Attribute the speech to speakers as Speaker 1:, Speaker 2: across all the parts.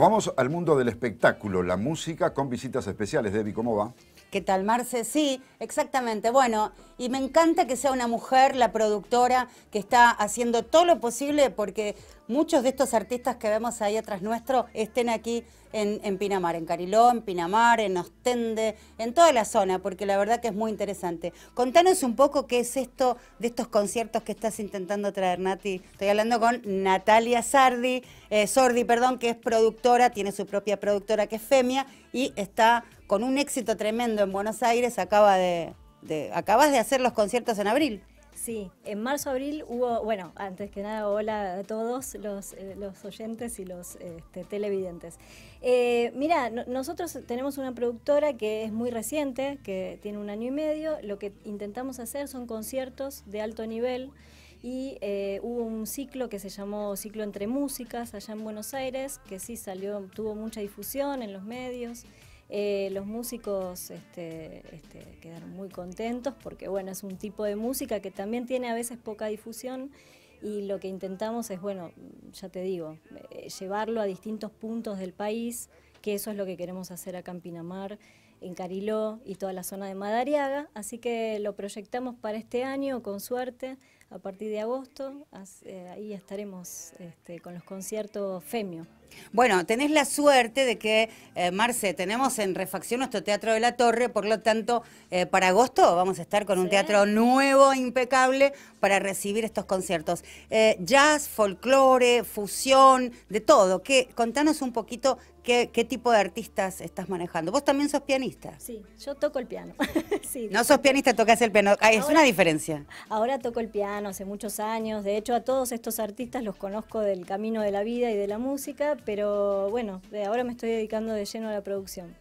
Speaker 1: Vamos al mundo del espectáculo, la música con visitas especiales. Debbie, ¿cómo va? ¿Qué tal, Marce? Sí, exactamente. Bueno, y me encanta que sea una mujer la productora que está haciendo todo lo posible porque muchos de estos artistas que vemos ahí atrás nuestro estén aquí en, Pinamar, en Cariló, en Pinamar, en Ostende, en toda la zona, porque la verdad que es muy interesante. Contanos un poco qué es esto de estos conciertos que estás intentando traer, Nati. Estoy hablando con Natalia Sardi, eh, Sordi, perdón, que es productora, tiene su propia productora que es Femia y está con un éxito tremendo en Buenos Aires, acaba de, de acabas de hacer los conciertos en abril.
Speaker 2: Sí, en marzo-abril hubo, bueno, antes que nada, hola a todos los, eh, oyentes y los este, televidentes. Eh, mira, nosotros tenemos una productora que es muy reciente, que tiene un año y medio. Lo que intentamos hacer son conciertos de alto nivel y eh, hubo un ciclo que se llamó Ciclo entre Músicas allá en Buenos Aires, que sí salió, tuvo mucha difusión en los medios. Eh, los músicos este, este, quedaron muy contentos porque bueno, es un tipo de música que también tiene a veces poca difusión y lo que intentamos es, bueno, ya te digo, eh, llevarlo a distintos puntos del país, que eso es lo que queremos hacer acá en Pinamar, en Cariló y toda la zona de Madariaga, así que lo proyectamos para este año, con suerte, a partir de agosto, eh, ahí estaremos este, con los conciertos Femio. Bueno, tenés
Speaker 1: la suerte de que, eh, Marce, tenemos en refacción nuestro Teatro de la Torre, por lo tanto, eh, para agosto vamos a estar con un teatro nuevo, impecable, para recibir estos conciertos. Eh, jazz, folclore, fusión, de todo. ¿Qué? Contanos un poquito ¿Qué, tipo de artistas estás manejando? Vos también sos pianista.
Speaker 2: Sí, yo toco el piano. no sos
Speaker 1: pianista, tocas el piano. es una diferencia.
Speaker 2: Ahora toco el piano hace muchos años. De hecho, a todos estos artistas los conozco del camino de la vida y de la música, pero bueno, ahora me estoy dedicando de lleno a la producción.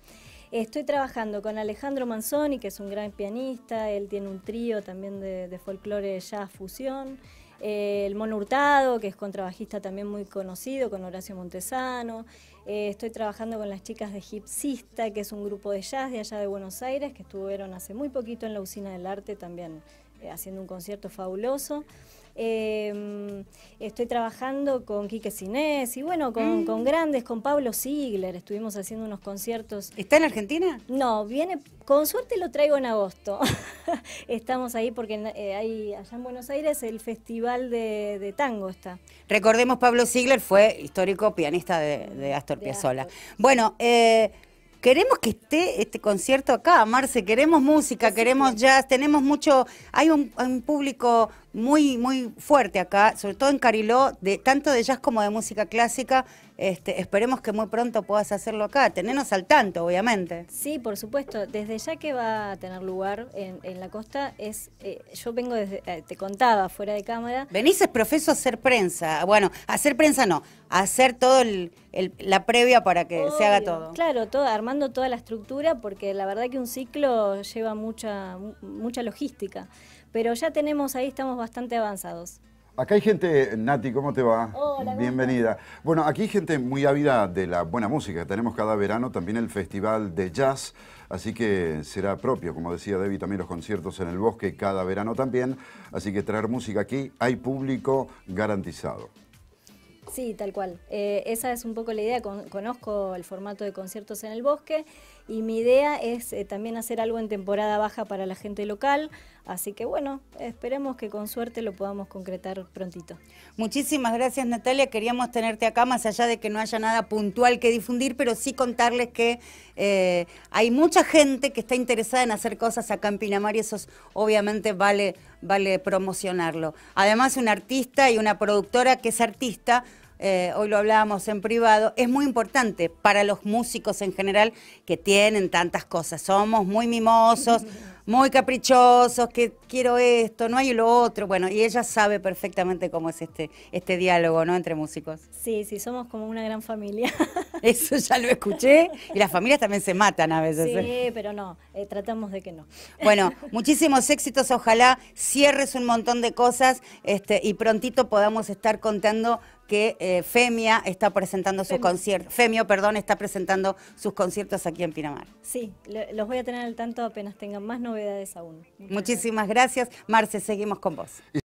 Speaker 2: Estoy trabajando con Alejandro Manzoni, que es un gran pianista. Él tiene un trío también de, de folclore jazz fusión. Eh, el Mono Hurtado, que es contrabajista también muy conocido, con Horacio Montesano. Eh, estoy trabajando con las chicas de Gipsista, que es un grupo de jazz de allá de Buenos Aires, que estuvieron hace muy poquito en la Usina del Arte también eh, haciendo un concierto fabuloso. Em, estoy trabajando con Quique sinés y bueno, mm. con, grandes, con Pablo Ziegler. Estuvimos haciendo unos conciertos. ¿Está en Argentina? No, viene, con suerte lo traigo en agosto. Estamos ahí porque hay, eh, allá en Buenos Aires el festival de, tango está.
Speaker 1: Recordemos, Pablo Ziegler fue histórico pianista de, Astor Piazzolla. Bueno, eh, queremos que esté este concierto acá, Marce, queremos música, queremos jazz, tenemos mucho, hay un, público muy, muy fuerte acá, sobre todo en Cariló, de, tanto de jazz como de música clásica. Este, esperemos que muy pronto puedas hacerlo acá, tenernos al tanto, obviamente.
Speaker 2: Sí, por supuesto. Desde ya que va a tener lugar en, la costa, es eh, yo vengo desde, eh, te contaba, fuera de cámara.
Speaker 1: Venís es profeso a hacer prensa, bueno, a hacer prensa no, hacer todo la previa para que se haga todo.
Speaker 2: Claro, todo, armando toda la estructura, porque la verdad que un ciclo lleva mucha, mucha logística. Pero ya tenemos ahí, estamos bastante avanzados.
Speaker 1: Acá hay gente, Nati, ¿cómo te va? Hola, Bienvenida. Bueno, aquí hay gente muy ávida de la buena música. Tenemos cada verano también el Festival de Jazz, así que será propio, como decía Debbie, también los conciertos en el bosque cada verano también. Así que traer música aquí, hay público garantizado.
Speaker 2: Sí, tal cual. Eh, esa es un poco la idea. conozco el formato de conciertos en el bosque y mi idea es eh, también hacer algo en temporada baja para la gente local. Así que bueno, esperemos que con suerte lo podamos concretar prontito. Muchísimas gracias Natalia. Queríamos tenerte acá más allá de que no haya nada puntual
Speaker 1: que difundir, pero sí contarles que eh, hay mucha gente que está interesada en hacer cosas acá en Pinamar y eso obviamente vale vale promocionarlo. Además, un artista y una productora que es artista, eh, hoy lo hablábamos en privado, es muy importante para los músicos en general que tienen tantas cosas. Somos muy mimosos, muy caprichosos, que quiero esto, no hay lo otro. Bueno, y ella sabe perfectamente cómo es este, este diálogo, ¿no? Entre músicos.
Speaker 2: Sí, sí, somos como una gran familia.
Speaker 1: Eso ya lo escuché. Y las familias también se matan a veces. Sí, ¿eh?
Speaker 2: pero no, eh, tratamos de que no. Bueno,
Speaker 1: muchísimos éxitos. Ojalá cierres un montón de cosas este, y prontito podamos estar contando que eh, Femia está presentando sus conciertos. Femio, perdón, está presentando sus conciertos aquí en Pinamar.
Speaker 2: Sí, los voy a tener al tanto apenas tengan más novedades aún.
Speaker 1: Muchísimas gracias. Marce, seguimos con vos.